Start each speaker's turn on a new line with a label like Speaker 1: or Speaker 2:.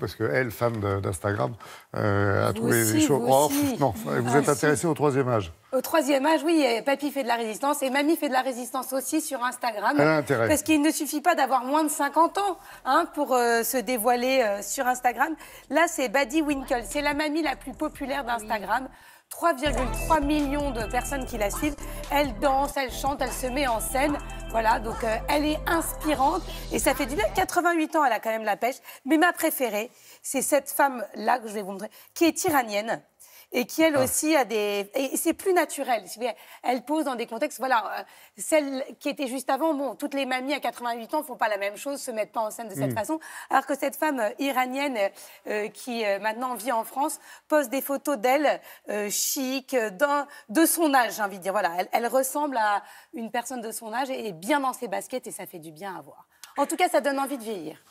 Speaker 1: parce que elle, femme d'Instagram, euh, a trouvé des choses. Vous, oh, non, vous ah, êtes intéressé au troisième âge.
Speaker 2: Au troisième âge, oui, papy fait de la résistance et mamie fait de la résistance aussi sur Instagram. Elle Parce qu'il ne suffit pas d'avoir moins de 50 ans hein, pour euh, se dévoiler euh, sur Instagram. Là, c'est Buddy Winkle, c'est la mamie la plus populaire d'Instagram. 3,3 millions de personnes qui la suivent. Elle danse, elle chante, elle se met en scène. Voilà, donc euh, elle est inspirante et ça fait du bien. 88 ans, elle a quand même la pêche. Mais ma préférée, c'est cette femme-là que je vais vous montrer, qui est iranienne et qui elle ah. aussi a des. Et c'est plus naturel. Elle pose dans des contextes. Voilà, euh, celle qui était juste avant, bon, toutes les mamies à 88 ans ne font pas la même chose, se mettent pas en scène de cette mm. façon. Alors que cette femme euh, iranienne euh, qui maintenant vit en France pose des photos d'elle chic, de son âge, j'ai envie de dire. Voilà, elle, ressemble à une personne de son âge et, est bien dans ses baskets et ça fait du bien à voir. En tout cas, ça donne envie de vieillir.